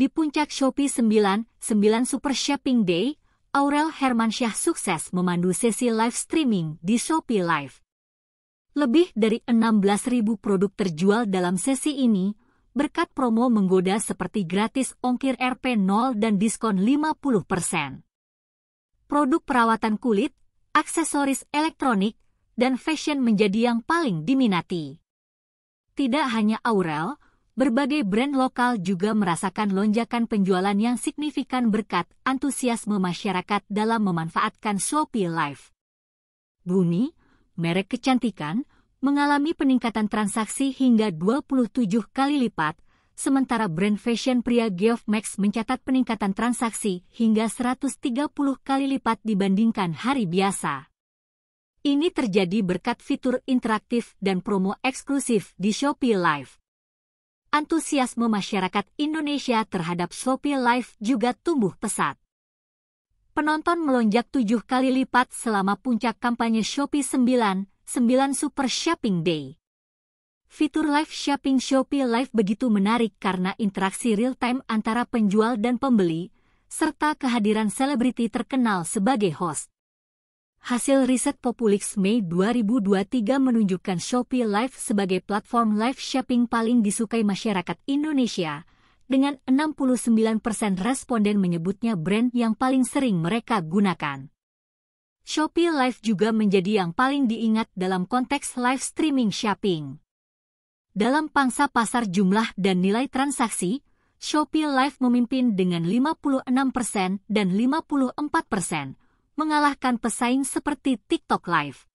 Di puncak Shopee 9, 9 Super Shopping Day, Aurel Hermansyah sukses memandu sesi live streaming di Shopee Live. Lebih dari 16.000 produk terjual dalam sesi ini, berkat promo menggoda seperti gratis ongkir RP0 dan diskon 50%. Produk perawatan kulit, aksesoris elektronik, dan fashion menjadi yang paling diminati. Tidak hanya Aurel, berbagai brand lokal juga merasakan lonjakan penjualan yang signifikan berkat antusiasme masyarakat dalam memanfaatkan Shopee Live. Bruni, merek kecantikan, mengalami peningkatan transaksi hingga 27 kali lipat, sementara brand fashion pria Geoff Max mencatat peningkatan transaksi hingga 130 kali lipat dibandingkan hari biasa. Ini terjadi berkat fitur interaktif dan promo eksklusif di Shopee Live. Antusiasme masyarakat Indonesia terhadap Shopee Live juga tumbuh pesat penonton melonjak tujuh kali lipat selama puncak kampanye Shopee 9, 9 Super Shopping Day. Fitur live shopping Shopee Live begitu menarik karena interaksi real-time antara penjual dan pembeli, serta kehadiran selebriti terkenal sebagai host. Hasil riset Populix Mei 2023 menunjukkan Shopee Live sebagai platform live shopping paling disukai masyarakat Indonesia, dengan 69% responden menyebutnya brand yang paling sering mereka gunakan. Shopee Live juga menjadi yang paling diingat dalam konteks live streaming shopping. Dalam pangsa pasar jumlah dan nilai transaksi, Shopee Live memimpin dengan 56% dan 54%, mengalahkan pesaing seperti TikTok Live.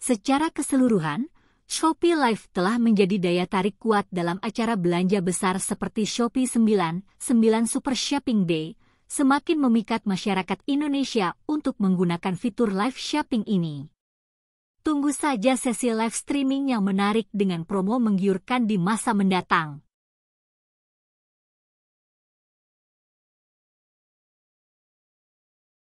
Secara keseluruhan, Shopee Live telah menjadi daya tarik kuat dalam acara belanja besar seperti Shopee 9, 9 Super Shopping Day, semakin memikat masyarakat Indonesia untuk menggunakan fitur live shopping ini. Tunggu saja sesi live streaming yang menarik dengan promo menggiurkan di masa mendatang.